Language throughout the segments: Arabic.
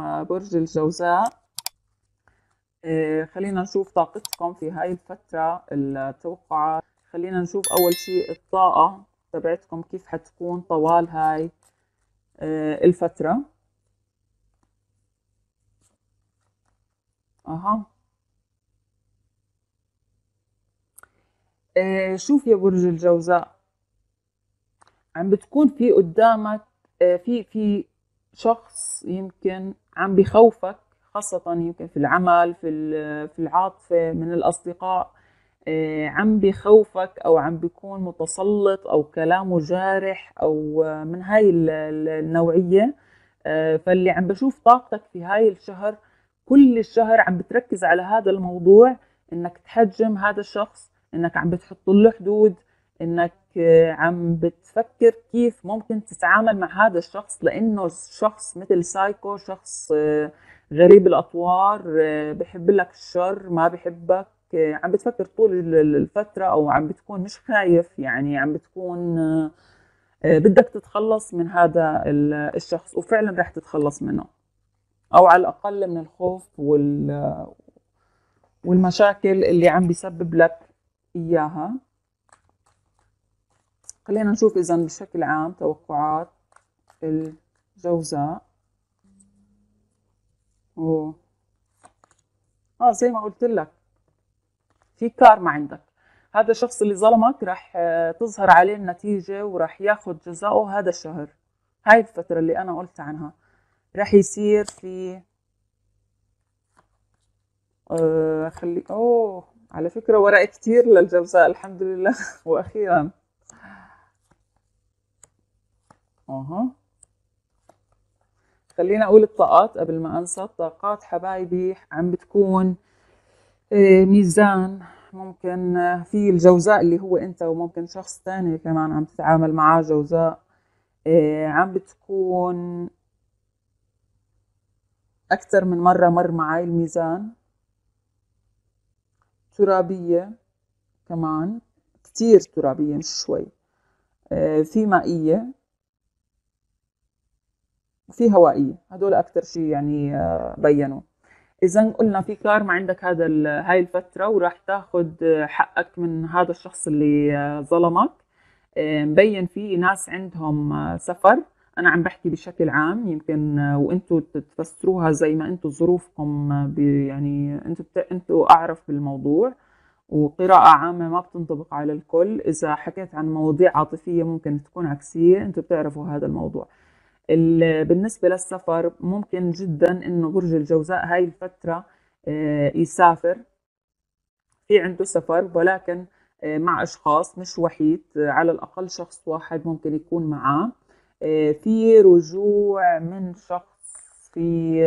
برج الجوزاء آه، خلينا نشوف طاقتكم في هاي الفترة المتوقعة خلينا نشوف أول شيء الطاقة تبعتكم كيف حتكون طوال هاي آه، الفترة أها آه، شوف يا برج الجوزاء عم بتكون في قدامك في في شخص يمكن عم بخوفك خاصة يمكن في العمل في في العاطفة من الأصدقاء آه، عم بخوفك أو عم بيكون متسلط أو كلامه جارح أو آه، من هاي النوعية آه، فاللي عم بشوف طاقتك في هاي الشهر كل الشهر عم بتركز على هذا الموضوع انك تحجم هذا الشخص انك عم بتحط له حدود انك عم بتفكر كيف ممكن تتعامل مع هذا الشخص لانه شخص مثل سايكو شخص آه، غريب الاطوار آه، بحب لك الشر ما بحبك آه، عم بتفكر طول الفتره او عم بتكون مش خايف يعني عم بتكون بدك تتخلص من هذا الشخص وفعلا رح تتخلص منه او على الاقل من الخوف وال والمشاكل اللي عم بيسبب لك اياها خلينا نشوف إذا بشكل عام توقعات الجوزاء و اه زي ما قلت لك في كارما عندك هذا الشخص اللي ظلمك راح آه، تظهر عليه النتيجة وراح ياخذ جزاؤه هذا الشهر هاي الفترة اللي أنا قلت عنها راح يصير في آه، خلي أوه على فكرة ورق كتير للجوزاء الحمد لله وأخيرا اها خلينا اقول الطاقات قبل ما انسى الطاقات حبايبي عم بتكون إيه، ميزان ممكن آه، في الجوزاء اللي هو انت وممكن شخص تاني كمان عم تتعامل معاه جوزاء إيه، عم بتكون أكثر من مرة مر معي الميزان ترابية كمان كتير ترابية مش شوي إيه، في مائية في هوائيه هدول اكثر شيء يعني آه، بينوا اذا قلنا في كارما عندك هذا هاي الفتره وراح تاخذ آه، حقك من هذا الشخص اللي آه، ظلمك مبين في ناس عندهم سفر انا عم بحكي بشكل عام يمكن وانتم تفسروها زي ما انتم ظروفكم يعني انتم انتم اعرف بالموضوع وقراءة عامة ما بتنطبق على الكل إذا حكيت عن مواضيع عاطفية ممكن تكون عكسية أنتم بتعرفوا هذا الموضوع بالنسبة للسفر ممكن جدا إنه برج الجوزاء هاي الفترة آه، يسافر في عنده سفر ولكن آه، مع أشخاص مش وحيد آه، على الأقل شخص واحد ممكن يكون معاه في رجوع من شخص في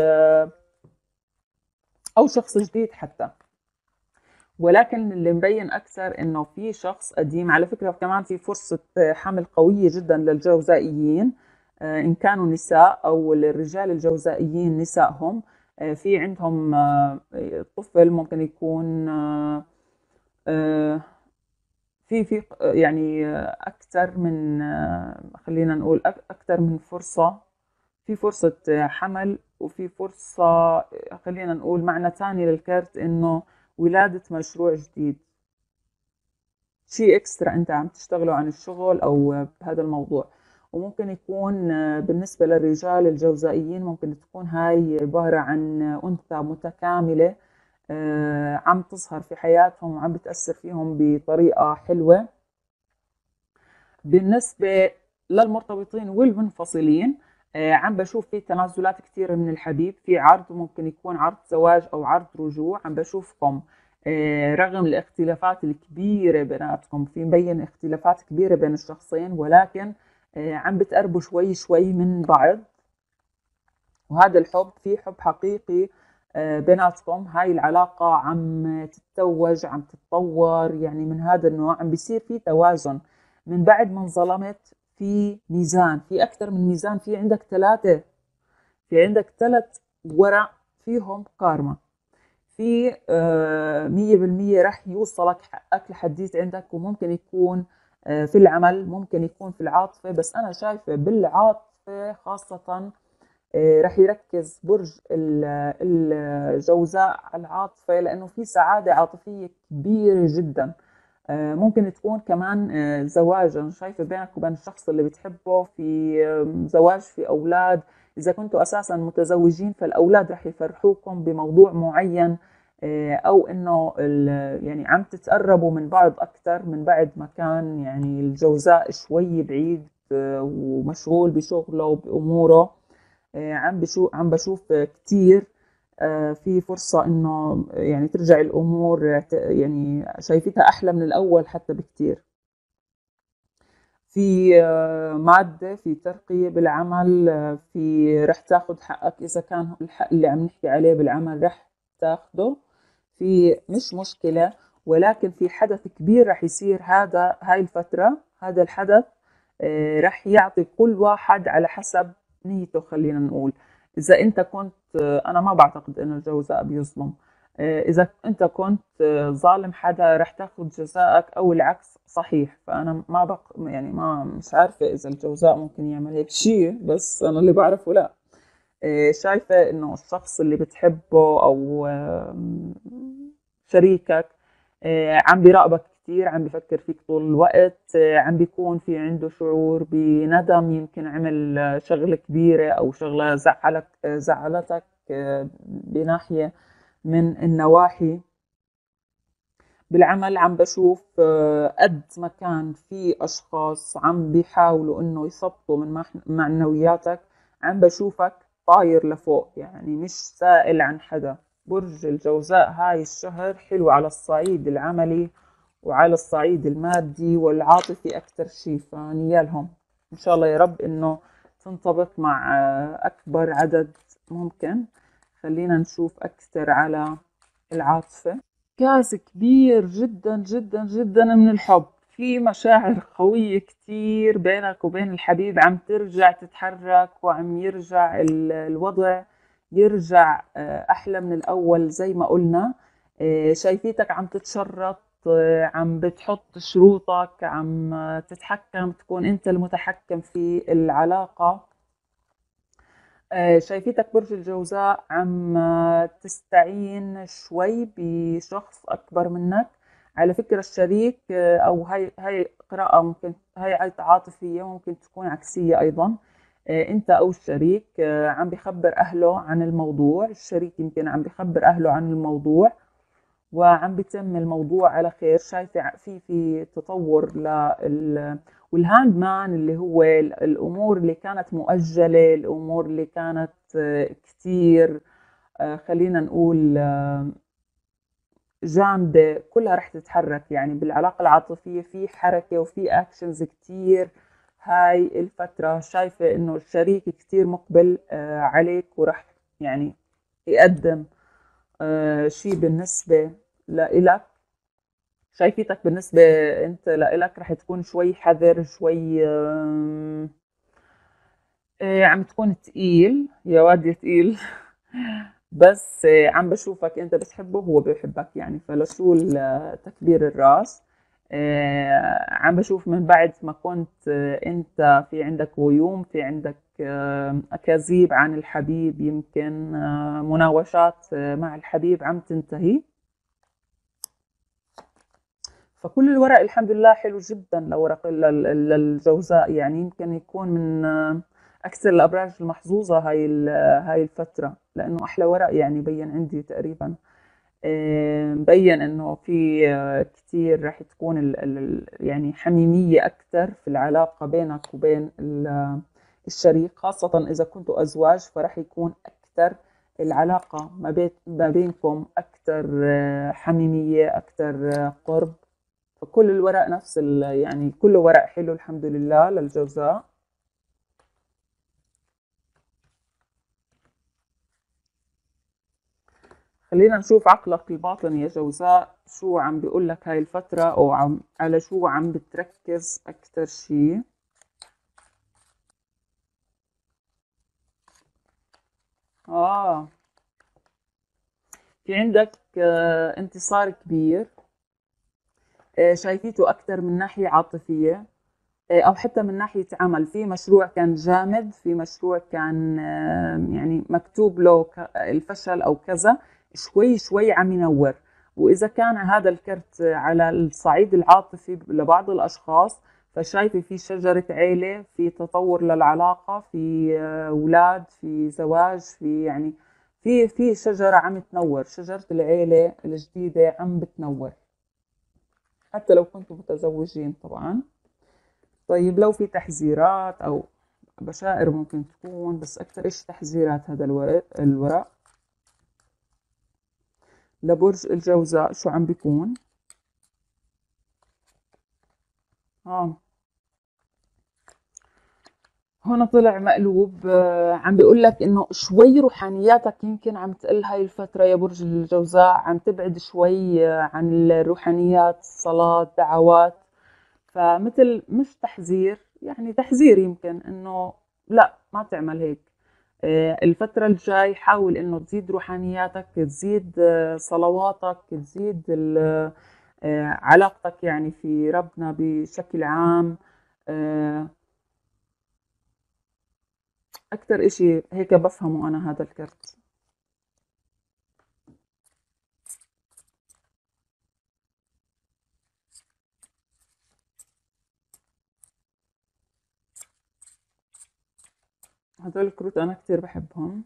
أو شخص جديد حتى ولكن اللي مبين اكثر انه في شخص قديم على فكره كمان في فرصه حمل قويه جدا للجوزائيين إن كانوا نساء أو الرجال الجوزائيين نسائهم آه، في عندهم آه، طفل ممكن يكون آه، في في يعني أكثر من خلينا نقول أكثر من فرصة في فرصة حمل وفي فرصة خلينا نقول معنى ثاني للكرت إنه ولادة مشروع جديد شيء اكسترا انت عم تشتغله عن الشغل او بهذا الموضوع وممكن يكون آه، بالنسبة للرجال الجوزائيين ممكن تكون هاي عبارة عن آه، أنثى متكاملة آه، عم تظهر في حياتهم وعم بتأثر فيهم بطريقة حلوة بالنسبة للمرتبطين والمنفصلين عم بشوف في تنازلات كثيرة من الحبيب في عرض ممكن يكون عرض زواج أو عرض رجوع عم بشوفكم رغم الاختلافات الكبيرة بيناتكم في مبين اختلافات كبيرة بين الشخصين ولكن آه، عم بتقربوا شوي شوي من بعض وهذا الحب في حب حقيقي آه، بيناتكم هاي العلاقة عم تتوج عم تتطور يعني من هذا النوع عم بيصير في توازن من بعد ما انظلمت في ميزان في أكثر من ميزان في عندك ثلاثة في عندك ثلاث ورق فيهم كارما في آه، مية بالمية رح يوصلك حقك لحديت عندك وممكن يكون آه، في العمل ممكن يكون في العاطفة بس أنا شايفة بالعاطفة خاصة آه، رح يركز برج الجوزاء على العاطفة لأنه في سعادة عاطفية كبيرة جدا آه، ممكن تكون كمان زواج أنا شايفة بينك وبين الشخص اللي بتحبه في زواج في أولاد إذا كنتوا أساسا متزوجين فالأولاد رح يفرحوكم بموضوع معين آه، او انه يعني عم تتقربوا من بعض اكثر من بعد ما كان يعني الجوزاء شوي بعيد آه، ومشغول بشغله وباموره آه، عم بشوف عم بشوف كثير في فرصة إنه يعني ترجع الأمور يعني شايفتها أحلى من الأول حتى بكثير في مادة في ترقية بالعمل في رح تاخد حقك إذا كان الحق اللي عم نحكي عليه بالعمل رح تاخده في مش مشكلة ولكن في حدث كبير رح يصير هذا هاي الفترة هذا الحدث آه، رح يعطي كل واحد على حسب نيته خلينا نقول إذا أنت كنت آه، أنا ما بعتقد إنه الجوزاء بيظلم آه، إذا أنت كنت ظالم حدا رح تاخذ جزائك أو العكس صحيح فأنا ما بق يعني ما مش عارفة إذا الجوزاء ممكن يعمل هيك شيء بس أنا اللي بعرفه لا إيه، شايفه انه الشخص اللي بتحبه او شريكك إيه، عم بيراقبك كثير عم بفكر فيك طول الوقت إيه، عم بيكون في عنده شعور بندم يمكن عمل شغله كبيره او شغله زعلك زعلتك بناحيه من النواحي بالعمل عم بشوف قد ما كان في اشخاص عم بيحاولوا انه يثبطوا من معنوياتك عم بشوفك طاير لفوق يعني مش سائل عن حدا برج الجوزاء هاي الشهر حلو على الصعيد العملي وعلى الصعيد المادي والعاطفي أكتر شيء فنيالهم إن شاء الله يا رب إنه تنطبق مع أكبر عدد ممكن خلينا نشوف أكثر على العاطفة كاس كبير جدا جدا جدا من الحب في مشاعر قوية كتير بينك وبين الحبيب عم ترجع تتحرك وعم يرجع الوضع يرجع آه، أحلى من الأول زي ما قلنا آه، شايفيتك عم تتشرط آه، عم بتحط شروطك عم تتحكم تكون أنت المتحكم في العلاقة شايفيتك برج الجوزاء عم تستعين شوي بشخص أكبر منك على فكرة الشريك آه، أو هاي هاي قراءة ممكن هاي تعاطفية ممكن تكون عكسية أيضا آه، أنت أو الشريك آه، عم بخبر أهله عن الموضوع الشريك يمكن عم بخبر أهله عن الموضوع وعم بتم الموضوع على خير شايفة في في تطور لل والهاند مان اللي هو الأمور اللي كانت مؤجلة الأمور اللي كانت كتير خلينا نقول جامده كلها رح تتحرك يعني بالعلاقه العاطفيه في حركه وفي اكشنز كتير هاي الفتره شايفه انه الشريك كتير مقبل آه، عليك ورح يعني يقدم آه، شيء بالنسبه لإلك شايفيتك بالنسبة أنت لإلك رح تكون شوي حذر شوي آه، عم تكون تقيل يا واد يا تقيل بس آه، عم بشوفك انت بتحبه هو بيحبك يعني فلشو آه، تكبير الراس آه، عم بشوف من بعد ما كنت انت في عندك غيوم في عندك اكاذيب عن الحبيب يمكن مناوشات مع الحبيب عم تنتهي فكل الورق الحمد لله حلو جدا لورق للجوزاء يعني يمكن يكون من اكثر الابراج المحظوظه هاي هاي الفتره لانه احلى ورق يعني بين عندي تقريبا مبين انه في آه، كثير راح تكون الـ الـ يعني حميميه اكثر في العلاقه بينك وبين الشريك خاصه اذا كنتوا ازواج فراح يكون اكثر العلاقه ما بين ما بينكم اكثر آه، حميميه اكثر آه، قرب فكل الورق نفس يعني كله ورق حلو الحمد لله للجوزاء خلينا نشوف عقلك الباطن يا جوزاء شو عم بيقول لك هاي الفترة أو عم على شو عم بتركز أكتر شي آه في عندك آه انتصار كبير آه شايفيته أكتر من ناحية عاطفية آه أو حتى من ناحية عمل في مشروع كان جامد في مشروع كان يعني مكتوب له الفشل أو كذا شوي شوي عم ينور واذا كان هذا الكرت على الصعيد العاطفي لبعض الاشخاص فشايفه في شجره عيله في تطور للعلاقه في آه، اولاد في زواج في يعني في في شجره عم تنور شجره العيله الجديده عم بتنور حتى لو كنتوا متزوجين طبعا طيب لو في تحذيرات او بشائر ممكن تكون بس اكثر شيء تحذيرات هذا الورق الورق لبرج الجوزاء شو عم بيكون اه هون طلع مقلوب آه، عم بيقول لك انه شوي روحانياتك يمكن عم تقل هاي الفترة يا برج الجوزاء عم تبعد شوي آه، عن الروحانيات الصلاة دعوات فمثل مش تحذير يعني تحذير يمكن انه لا ما تعمل هيك آه، الفترة الجاي حاول انه تزيد روحانياتك تزيد آه، صلواتك تزيد آه، علاقتك يعني في ربنا بشكل عام أكثر إشي هيك بفهمه أنا هذا الكرت هدول الكروت أنا كتير بحبهم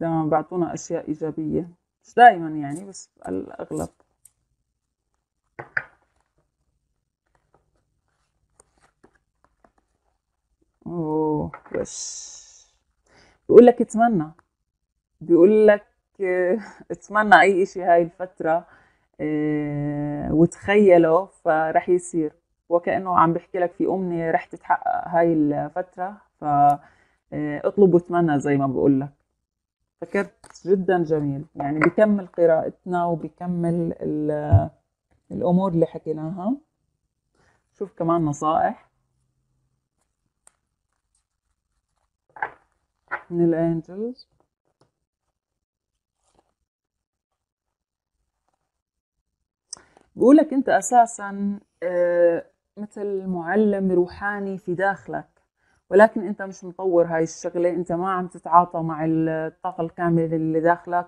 دائما بعطونا أشياء إيجابية مش دائما يعني بس الأغلب أوه وش بيقول لك اتمنى بيقول لك اتمنى أي إشي هاي الفترة آه، وتخيله فرح يصير وكانه عم بحكي لك في امنيه رح تتحقق هاي الفتره ف آه، اطلب واتمنى زي ما بقول لك فكرت جدا جميل يعني بكمل قراءتنا وبكمل الامور اللي حكيناها شوف كمان نصائح من الانجلز بقولك انت اساسا آه، مثل معلم روحاني في داخلك ولكن انت مش مطور هاي الشغله انت ما عم تتعاطى مع الطاقه الكامله اللي داخلك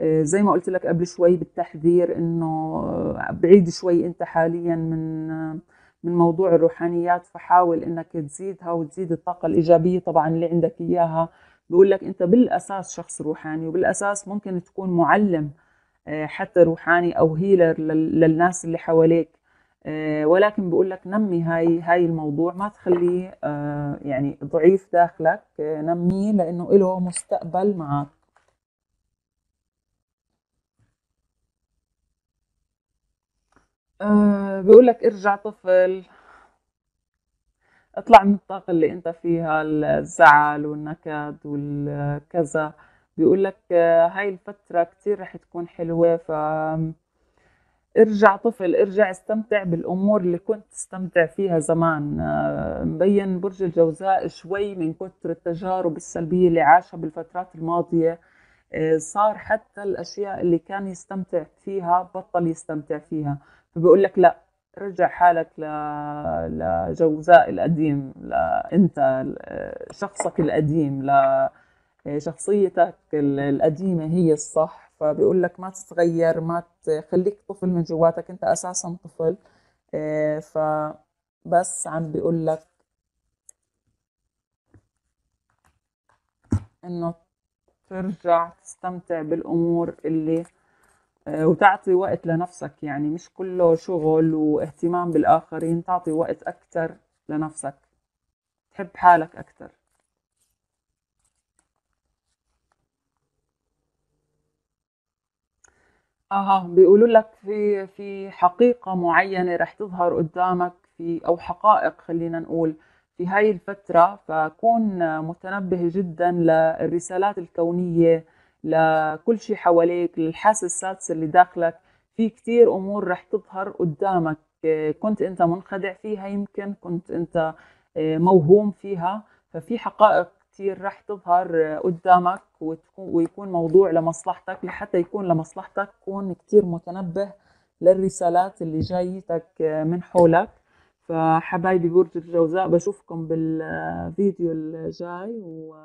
آه، زي ما قلت لك قبل شوي بالتحذير انه آه، بعيد شوي انت حاليا من آه، من موضوع الروحانيات فحاول انك تزيدها وتزيد الطاقه الايجابيه طبعا اللي عندك اياها بقول لك انت بالاساس شخص روحاني وبالاساس ممكن تكون معلم حتى روحاني او هيلر للناس اللي حواليك آه، ولكن بقول لك نمي هاي هاي الموضوع ما تخليه آه، يعني ضعيف داخلك آه، نميه لانه له مستقبل معك بيقول لك ارجع طفل اطلع من الطاقة اللي انت فيها الزعل والنكد والكذا بيقول لك هاي الفترة كتير رح تكون حلوة ف ارجع طفل ارجع استمتع بالامور اللي كنت تستمتع فيها زمان آه، مبين برج الجوزاء شوي من كثر التجارب السلبيه اللي عاشها بالفترات الماضيه آه، صار حتى الاشياء اللي كان يستمتع فيها بطل يستمتع فيها فبيقول لك لا رجع حالك ل... لجوزاء القديم لانت انت شخصك القديم لشخصيتك القديمه هي الصح فبيقول لك ما تتغير ما تخليك طفل من جواتك انت اساسا طفل آه، فبس عم بيقول لك انه ترجع تستمتع بالامور اللي آه، وتعطي وقت لنفسك يعني مش كله شغل واهتمام بالاخرين تعطي وقت اكثر لنفسك تحب حالك اكثر اها بيقولوا لك في في حقيقه معينه رح تظهر قدامك في او حقائق خلينا نقول في هاي الفتره فكون متنبه جدا للرسالات الكونيه لكل شيء حواليك للحاسه السادسه اللي داخلك في كتير امور رح تظهر قدامك كنت انت منخدع فيها يمكن كنت انت آه، موهوم فيها ففي حقائق كثير رح تظهر قدامك وتكون ويكون موضوع لمصلحتك لحتى يكون لمصلحتك كون كتير متنبه للرسالات اللي جايتك من حولك فحبايبي برج الجوزاء بشوفكم بالفيديو الجاي و